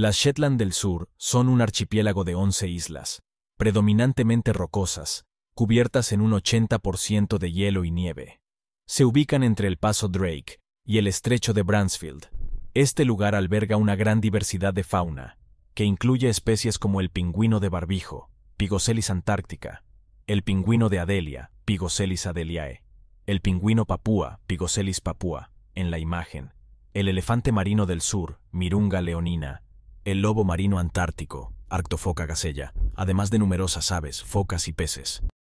Las Shetland del Sur son un archipiélago de 11 islas, predominantemente rocosas, cubiertas en un 80% de hielo y nieve. Se ubican entre el Paso Drake y el Estrecho de Bransfield. Este lugar alberga una gran diversidad de fauna, que incluye especies como el pingüino de barbijo, Pigocelis antártica, el pingüino de Adelia, Pigocelis adeliae, el pingüino papúa, Pigocelis papúa, en la imagen, el elefante marino del sur, Mirunga leonina, el lobo marino antártico, Arctofoca gacella, además de numerosas aves, focas y peces.